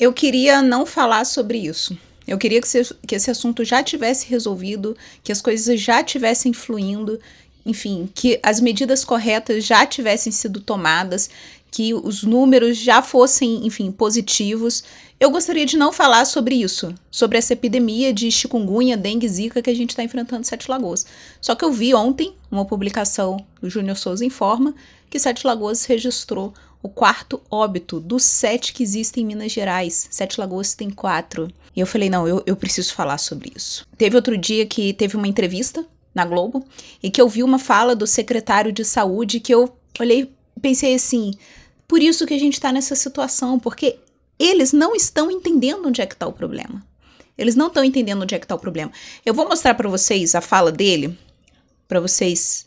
Eu queria não falar sobre isso. Eu queria que, se, que esse assunto já tivesse resolvido, que as coisas já tivessem fluindo, enfim, que as medidas corretas já tivessem sido tomadas, que os números já fossem, enfim, positivos. Eu gostaria de não falar sobre isso, sobre essa epidemia de chikungunya, dengue, zika que a gente está enfrentando em Sete Lagoas. Só que eu vi ontem uma publicação do Júnior Souza Informa que Sete Lagoas registrou o quarto óbito dos sete que existem em Minas Gerais. Sete Lagoas tem quatro. E eu falei, não, eu, eu preciso falar sobre isso. Teve outro dia que teve uma entrevista na Globo e que eu vi uma fala do secretário de saúde que eu olhei pensei assim, por isso que a gente está nessa situação, porque eles não estão entendendo onde é que está o problema. Eles não estão entendendo onde é que está o problema. Eu vou mostrar para vocês a fala dele, para vocês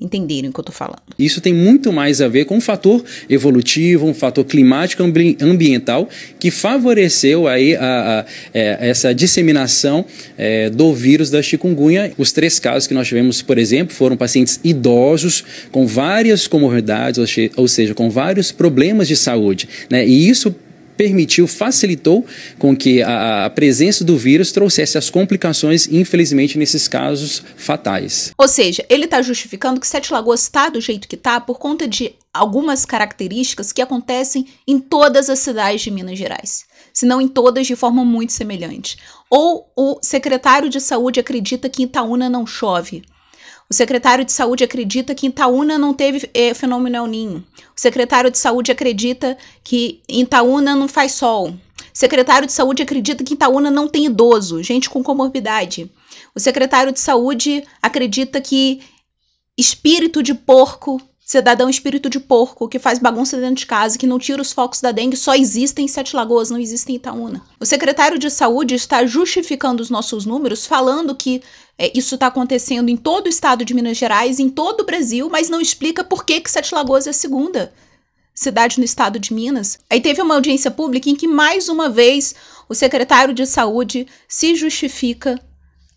entenderam o que eu estou falando. Isso tem muito mais a ver com um fator evolutivo, um fator climático ambi ambiental que favoreceu aí a, a, é, essa disseminação é, do vírus da chikungunya. Os três casos que nós tivemos, por exemplo, foram pacientes idosos com várias comorbidades, ou, ou seja, com vários problemas de saúde, né? E isso permitiu, facilitou com que a, a presença do vírus trouxesse as complicações, infelizmente, nesses casos fatais. Ou seja, ele está justificando que Sete Lagoas está do jeito que está por conta de algumas características que acontecem em todas as cidades de Minas Gerais, se não em todas de forma muito semelhante. Ou o secretário de saúde acredita que em Itaúna não chove o secretário de saúde acredita que Itaúna não teve eh, fenômeno El Ninho. O secretário de saúde acredita que Itaúna não faz sol. O secretário de saúde acredita que Itaúna não tem idoso, gente com comorbidade. O secretário de saúde acredita que espírito de porco cidadão espírito de porco que faz bagunça dentro de casa, que não tira os focos da dengue, só existem em Sete Lagoas, não existem em Itaúna. O secretário de Saúde está justificando os nossos números, falando que é, isso está acontecendo em todo o estado de Minas Gerais, em todo o Brasil, mas não explica por que, que Sete Lagoas é a segunda cidade no estado de Minas. Aí teve uma audiência pública em que, mais uma vez, o secretário de Saúde se justifica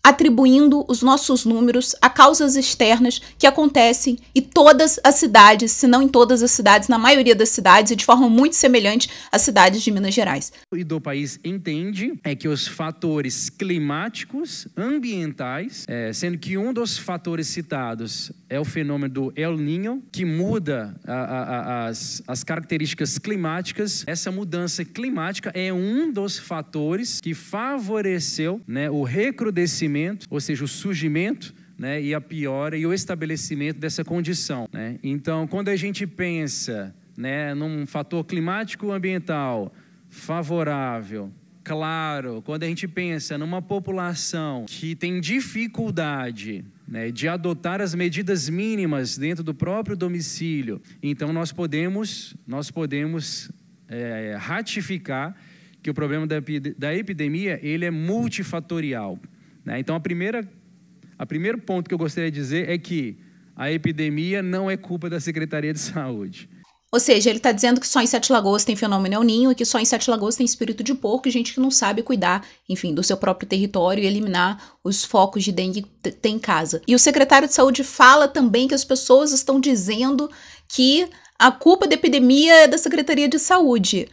atribuindo os nossos números a causas externas que acontecem e todas as cidades, se não em todas as cidades, na maioria das cidades e de forma muito semelhante às cidades de Minas Gerais. E do país entende é que os fatores climáticos, ambientais, é, sendo que um dos fatores citados é o fenômeno do El Niño, que muda a, a, a, as, as características climáticas. Essa mudança climática é um dos fatores que favoreceu né, o recrudescimento ou seja, o surgimento né, e a piora e o estabelecimento dessa condição. Né? Então, quando a gente pensa né, num fator climático ambiental favorável, claro, quando a gente pensa numa população que tem dificuldade né, de adotar as medidas mínimas dentro do próprio domicílio, então nós podemos, nós podemos é, ratificar que o problema da, da epidemia ele é multifatorial. Né? Então, a primeira, a primeiro ponto que eu gostaria de dizer é que a epidemia não é culpa da Secretaria de Saúde. Ou seja, ele está dizendo que só em Sete Lagoas tem fenômeno El Ninho e que só em Sete Lagoas tem espírito de porco e gente que não sabe cuidar, enfim, do seu próprio território e eliminar os focos de dengue que tem em casa. E o secretário de saúde fala também que as pessoas estão dizendo que a culpa da epidemia é da Secretaria de Saúde.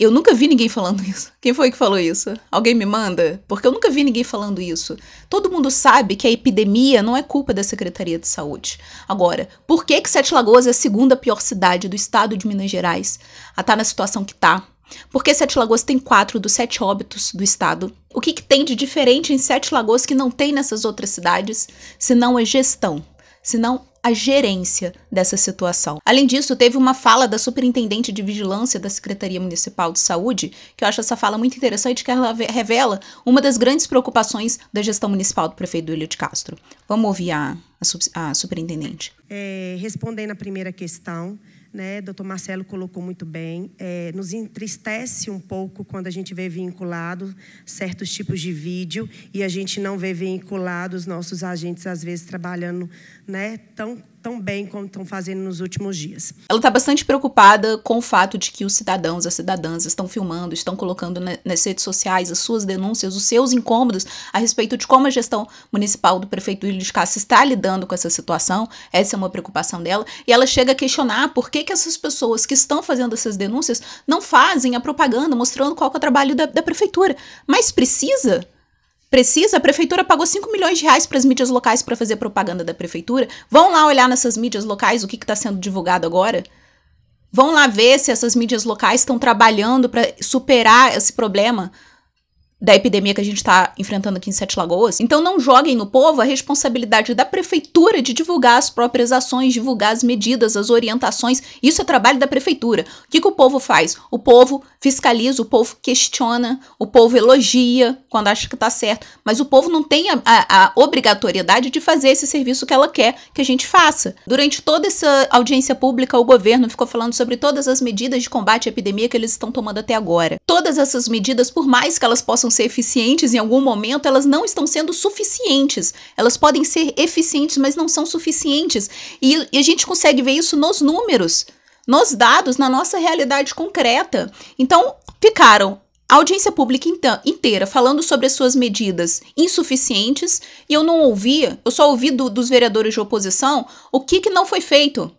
Eu nunca vi ninguém falando isso. Quem foi que falou isso? Alguém me manda? Porque eu nunca vi ninguém falando isso. Todo mundo sabe que a epidemia não é culpa da Secretaria de Saúde. Agora, por que que Sete Lagoas é a segunda pior cidade do estado de Minas Gerais a ah, estar tá na situação que está? Por que Sete Lagoas tem quatro dos sete óbitos do estado? O que, que tem de diferente em Sete Lagoas que não tem nessas outras cidades, se não a gestão, se não a gerência dessa situação. Além disso, teve uma fala da superintendente de vigilância da Secretaria Municipal de Saúde, que eu acho essa fala muito interessante, que ela revela uma das grandes preocupações da gestão municipal do prefeito Hélio de Castro. Vamos ouvir a, a, a superintendente. É, respondendo à primeira questão, né, doutor Marcelo colocou muito bem, é, nos entristece um pouco quando a gente vê vinculado certos tipos de vídeo e a gente não vê vinculados nossos agentes, às vezes, trabalhando né, tão tão bem como estão fazendo nos últimos dias. Ela está bastante preocupada com o fato de que os cidadãos, as cidadãs estão filmando, estão colocando nas redes sociais as suas denúncias, os seus incômodos a respeito de como a gestão municipal do prefeito Willis de Castro está lidando com essa situação. Essa é uma preocupação dela. E ela chega a questionar por que, que essas pessoas que estão fazendo essas denúncias não fazem a propaganda mostrando qual é o trabalho da, da prefeitura. Mas precisa? precisa, a prefeitura pagou 5 milhões de reais para as mídias locais para fazer propaganda da prefeitura. Vão lá olhar nessas mídias locais o que está sendo divulgado agora. Vão lá ver se essas mídias locais estão trabalhando para superar esse problema da epidemia que a gente está enfrentando aqui em Sete Lagoas. Então não joguem no povo a responsabilidade da prefeitura de divulgar as próprias ações, divulgar as medidas, as orientações. Isso é trabalho da prefeitura. O que, que o povo faz? O povo fiscaliza, o povo questiona, o povo elogia quando acha que está certo, mas o povo não tem a, a, a, obrigatoriedade de fazer esse serviço que ela quer que a gente faça. Durante toda essa audiência pública, o governo ficou falando sobre todas as medidas de combate à epidemia que eles estão tomando até agora. Todas essas medidas, por mais que elas possam possam ser eficientes em algum momento, elas não estão sendo suficientes. Elas podem ser eficientes, mas não são suficientes. E, e a gente consegue ver isso nos números, nos dados, na nossa realidade concreta. Então, ficaram a audiência pública inteira falando sobre as suas medidas insuficientes e eu não ouvia, eu só ouvi do, dos vereadores de oposição o que, que não foi feito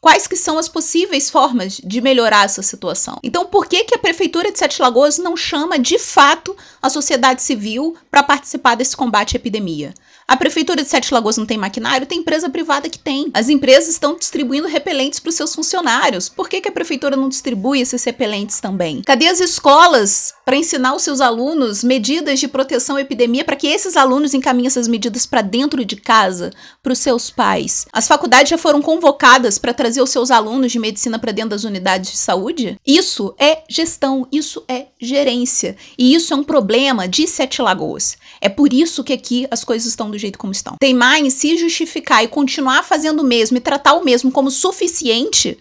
quais que são as possíveis formas de melhorar essa situação. Então, por que, que a prefeitura de Sete Lagoas não chama de fato a sociedade civil para participar desse combate à epidemia? A prefeitura de Sete Lagoas não tem maquinário, tem empresa privada que tem. As empresas estão distribuindo repelentes para os seus funcionários. Por que, que a prefeitura não distribui esses repelentes também? Cadê as escolas para ensinar os seus alunos medidas de proteção à epidemia para que esses alunos encaminhem essas medidas para dentro de casa, para os seus pais? As faculdades já foram convocadas para trazer os seus alunos de medicina para dentro das unidades de saúde? Isso é gestão, isso é gerência. E isso é um problema de Sete Lagoas. É por isso que aqui as coisas estão do jeito como estão. Teimar em se justificar e continuar fazendo o mesmo e tratar o mesmo como suficiente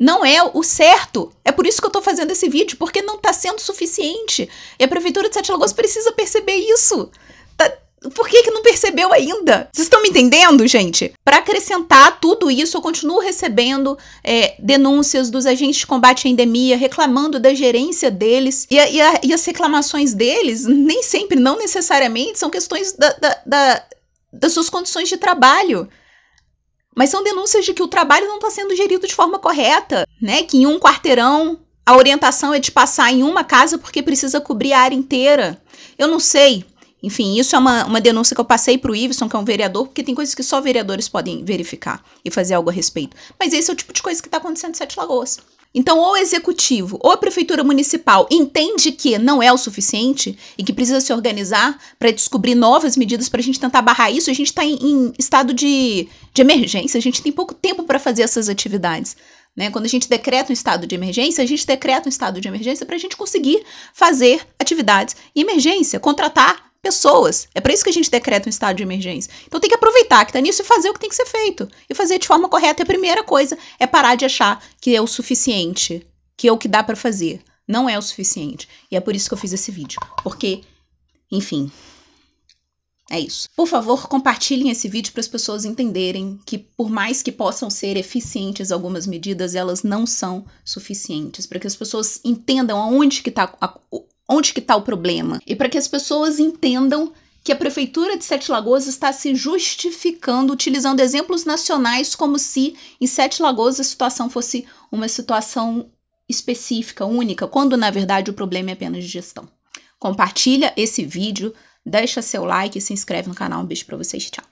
não é o certo. É por isso que eu estou fazendo esse vídeo, porque não está sendo suficiente. E a Prefeitura de Sete Lagoas precisa perceber isso. Por que, que não percebeu ainda? Vocês estão me entendendo, gente? Para acrescentar tudo isso, eu continuo recebendo é, denúncias dos agentes de combate à endemia, reclamando da gerência deles. E, a, e, a, e as reclamações deles, nem sempre, não necessariamente, são questões da, da, da, das suas condições de trabalho. Mas são denúncias de que o trabalho não está sendo gerido de forma correta, né? Que em um quarteirão a orientação é de passar em uma casa porque precisa cobrir a área inteira. Eu não sei enfim, isso é uma, uma denúncia que eu passei para o Iveson, que é um vereador, porque tem coisas que só vereadores podem verificar e fazer algo a respeito. Mas esse é o tipo de coisa que está acontecendo em Sete Lagoas. Então, ou o executivo ou a prefeitura municipal entende que não é o suficiente e que precisa se organizar para descobrir novas medidas para a gente tentar barrar isso. A gente está em, em, estado de, de emergência, a gente tem pouco tempo para fazer essas atividades. Né? Quando a gente decreta um estado de emergência, a gente decreta um estado de emergência para a gente conseguir fazer atividades em emergência, contratar pessoas. É para isso que a gente decreta um estado de emergência. Então tem que aproveitar que tá nisso e fazer o que tem que ser feito. E fazer de forma correta. E é a primeira coisa é parar de achar que é o suficiente, que é o que dá para fazer. Não é o suficiente. E é por isso que eu fiz esse vídeo. Porque, enfim, é isso. Por favor, compartilhem esse vídeo para as pessoas entenderem que, por mais que possam ser eficientes algumas medidas, elas não são suficientes. Para que as pessoas entendam aonde que está Onde que está o problema? E para que as pessoas entendam que a Prefeitura de Sete Lagoas está se justificando utilizando exemplos nacionais como se em Sete Lagoas a situação fosse uma situação específica, única, quando na verdade o problema é apenas de gestão. Compartilha esse vídeo, deixa seu like e se inscreve no canal. Um beijo para vocês, tchau.